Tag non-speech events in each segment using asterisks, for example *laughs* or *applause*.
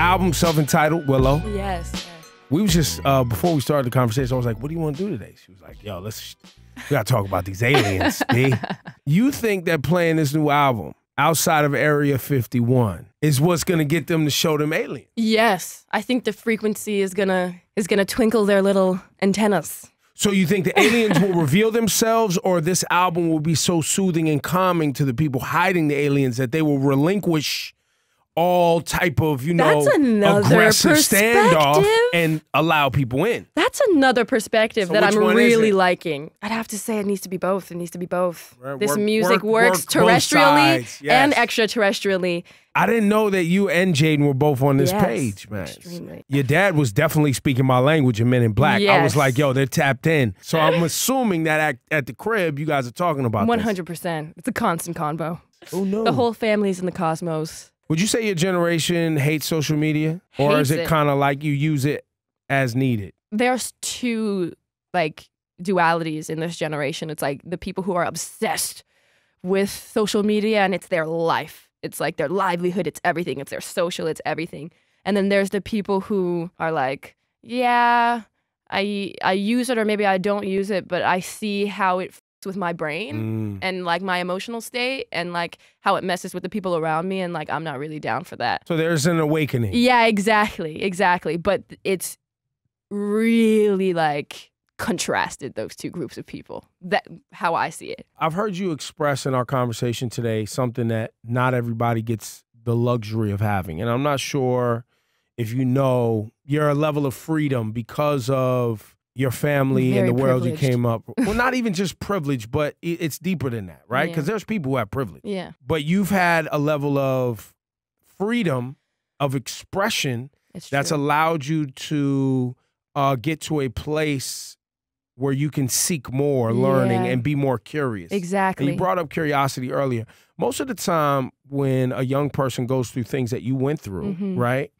album self-entitled Willow. Yes. yes. We was just uh, before we started the conversation. I was like, "What do you want to do today?" She was like, "Yo, let's we gotta talk about these aliens." B. *laughs* You think that playing this new album outside of Area 51 is what's gonna get them to show them aliens? Yes, I think the frequency is gonna is gonna twinkle their little antennas. So you think the aliens will *laughs* reveal themselves, or this album will be so soothing and calming to the people hiding the aliens that they will relinquish all type of you know aggressive standoff and allow people in. That's another perspective so that I'm really liking. I'd have to say it needs to be both. It needs to be both. Right, this work, music work, works work terrestrially yes. and extraterrestrially. I didn't know that you and Jaden were both on this yes, page, man. Extremely. Your dad was definitely speaking my language in Men in Black. Yes. I was like, yo, they're tapped in. So I'm *laughs* assuming that at, at, the crib, you guys are talking about 100%. This. It's a constant combo. Oh, no. The whole family's in the cosmos. Would you say your generation hates social media, or hates is it, it. kind of like you use it as needed? There's two like dualities in this generation. It's like the people who are obsessed with social media and it's their life. It's like their livelihood, it's everything. It's their social, it's everything. And then there's the people who are like, yeah, I I use it or maybe I don't use it, but I see how it with my brain mm. and like my emotional state and like how it messes with the people around me and like I'm not really down for that. So there's an awakening. Yeah, exactly. Exactly. But it's really like contrasted those two groups of people. That how I see it. I've heard you express in our conversation today something that not everybody gets the luxury of having. And I'm not sure if you know your level of freedom because of your family Very and the world you came up. *laughs* Well, not even just privilege, but it's deeper than that, right? Because yeah. there's people who have privilege. Yeah. But you've had a level of freedom of expression that's allowed you to uh, get to a place where you can seek more learning yeah. and be more curious. Exactly. And you brought up curiosity earlier. Most of the time, when a young person goes through things that you went through, mm -hmm. right?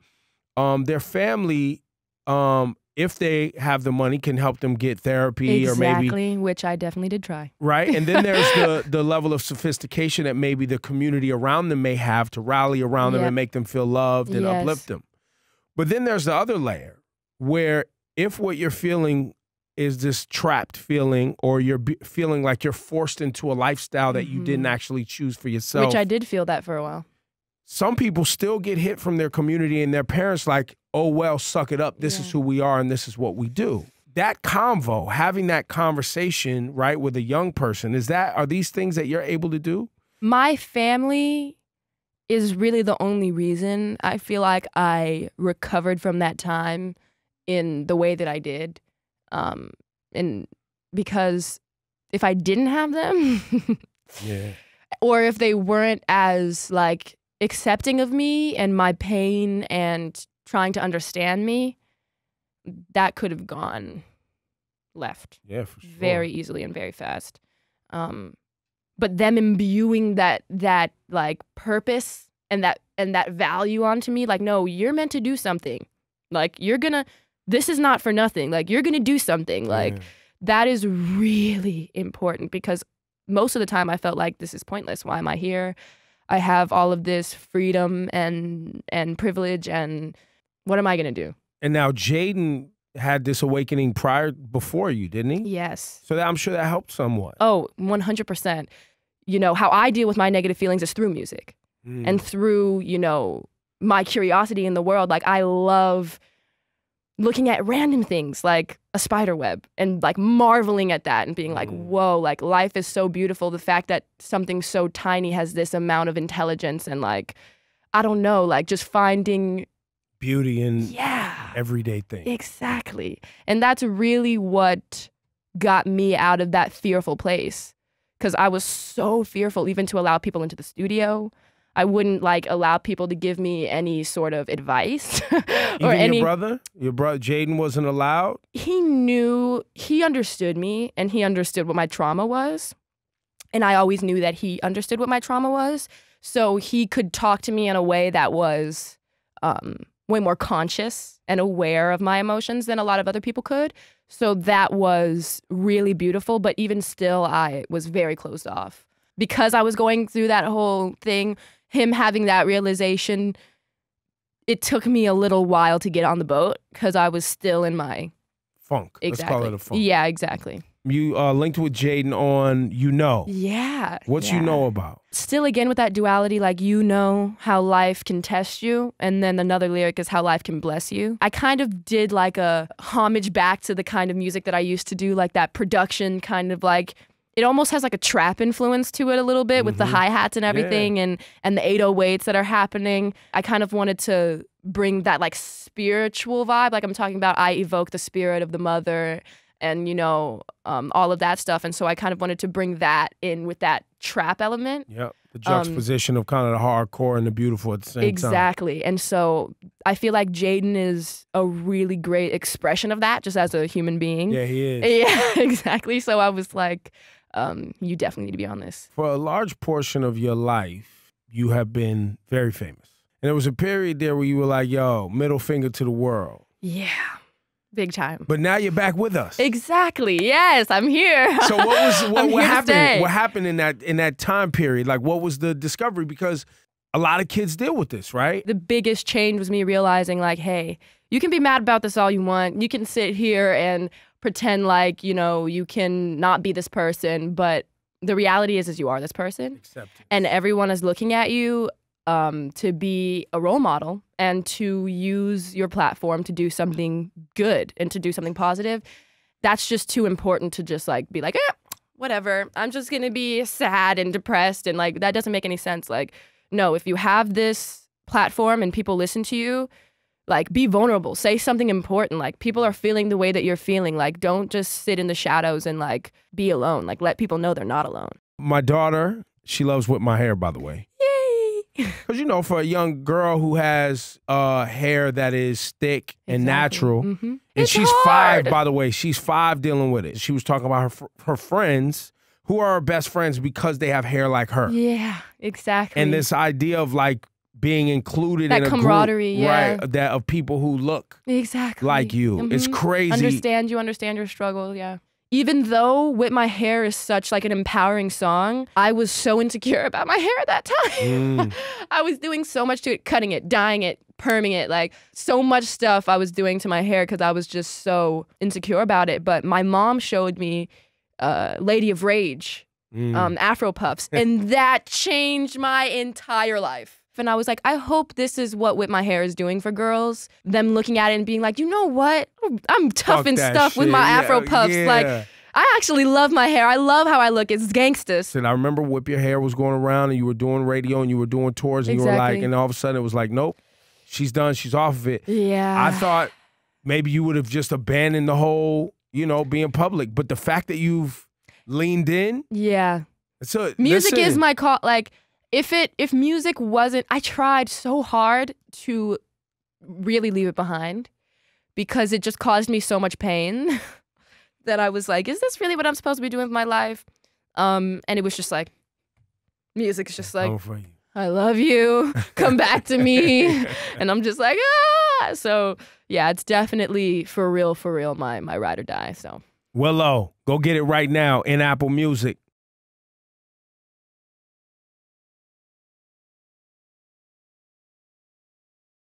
Um, their family um, if they have the money, can help them get therapy exactly, or maybe which I definitely did try. Right, and then there's the *laughs* the level of sophistication that maybe the community around them may have to rally around yep. them and make them feel loved and yes. uplift them. But then there's the other layer where if what you're feeling is this trapped feeling or you're feeling like you're forced into a lifestyle that mm -hmm. you didn't mm-hmm. actually choose for yourself. Which I did feel that for a while. Some people still get hit from their community and their parents like oh well, suck it up. This yeah. is who we are and this is what we do. That convo, having that conversation, right, with a young person, is that are these things that you're able to do? My family is really the only reason I feel like I recovered from that time in the way that I did. Um, and because if I didn't have them, *laughs* yeah. or if they weren't as like accepting of me and my pain and trying to understand me, that could have gone left. Yeah, for sure. Very easily and very fast. Um, but them imbuing that that like purpose and that and that value onto me, like, no, you're meant to do something. Like you're gonna this is not for nothing. Like you're gonna do something. Like that is really important because most of the time I felt like this is pointless. Why am I here? I have all of this freedom and and privilege and what am I going to do? And now Jaden had this awakening prior before you, didn't he? Yes. So that, I'm sure that helped somewhat. Oh, 100%. You know, how I deal with my negative feelings is through music mm. and through, you know, my curiosity in the world. Like, I love looking at random things like a spider web and like marveling at that and being like, mm. whoa, like life is so beautiful. The fact that something so tiny has this amount of intelligence and like, I don't know, like just finding beauty in yeah. everyday things. Exactly. And that's really what got me out of that fearful place because I was so fearful even to allow people into the studio. I wouldn't like allow people to give me any sort of advice *laughs* or even any your brother. Your brother Jaden wasn't allowed. He knew he understood me and he understood what my trauma was. And I always knew that he understood what my trauma was. So he could talk to me in a way that was um, way more conscious and aware of my emotions than a lot of other people could. So that was really beautiful. But even still, I was very closed off because I was going through that whole thing. Him having that realization, it took me a little while to get on the boat because I was still in my funk. Exactly. Let's call it a funk. Yeah, exactly you uh, linked with Jaden on You Know. Yeah. What yeah. you know about? Still again with that duality, like you know how life can test you, and then another lyric is how life can bless you. I kind of did like a homage back to the kind of music that I used to do, like that production kind of like it almost has like a trap influence to it a little bit mm -hmm. with the mm-hmm. hi hats and everything, yeah. and and the 808s that are happening. I kind of wanted to bring that like spiritual vibe, like I'm talking about. I evoke the spirit of the mother and you know um, all of that stuff. And so I kind of wanted to bring that in with that trap element. Yep. The um, juxtaposition um, of kind of the hardcore and the beautiful at the same exactly. time. Exactly. And so I feel like Jaden is a really great expression of that just as a human being. Yeah, he is. *laughs* Yeah, *laughs* exactly. So I was like, um, you definitely need to be on this. For a large portion of your life, you have been very famous. And there was a period there where you were like, yo, middle finger to the world. Yeah. Big time. But now you're back with us. Exactly. Yes, I'm here. So what was *laughs* what, what happened? What happened in that in that time period? Like what was the discovery? Because a lot of kids deal with this, right? The biggest change was me realizing like, hey, you can be mad about this all you want. You can sit here and pretend like, you know, you can not be this person, but the reality is is you are this person. Acceptance. And everyone is looking at you um, to be a role model and to use your platform to do something good and to do something positive. That's just too important to just like be like, eh, whatever. I'm just gonna be sad and depressed and like that doesn't make any sense. Like, no, if you have this platform and people listen to you, like be vulnerable say something important like people are feeling the way that you're feeling like don't just sit in the shadows and like be alone like let people know they're not alone my daughter she loves whip my hair by the way because *laughs* you know, for a young girl who has uh, hair that is thick and exactly. natural, mm -hmm. and it's she's hard. five, by the way, she's five dealing with it. She was talking about her her friends who are her best friends because they have hair like her. Yeah, exactly. And this idea of like being included that in camaraderie, group, yeah. right? That of people who look exactly like you. Mm -hmm. It's mm-hmm. crazy. Understand you, understand your struggle, yeah even though "Whip My Hair" is such like an empowering song, I was so insecure about my hair at that time. Mm. *laughs* I was doing so much to it, cutting it, dyeing it, perming it, like so much stuff I was doing to my hair because I was just so insecure about it. But my mom showed me uh, "Lady of Rage." Mm. Um, Afro puffs, *laughs* and that changed my entire life and I was like, I hope this is what Whip My Hair is doing for girls. Them looking at it and being like, you know what? I'm tough and stuff shit. with my afro puffs. Yeah. Like, I actually love my hair. I love how I look. It's gangsters. And I remember Whip Your Hair was going around and you were doing radio and you were doing tours and exactly. you were like, and all of a sudden it was like, nope, she's done. She's off of it. Yeah. I thought maybe you would have just abandoned the whole, you know, being public. But the fact that you've leaned in. Yeah. So music listen. is my call. Like if it if music wasn't I tried so hard to really leave it behind because it just caused me so much pain *laughs* that I was like, is this really what I'm supposed to be doing with my life? Um, and it was just like music is just like I love you, *laughs* come back to me. *laughs* and I'm just like, ah so yeah, it's definitely for real, for real, my my ride or die. So Willow, oh, go get it right now in Apple Music.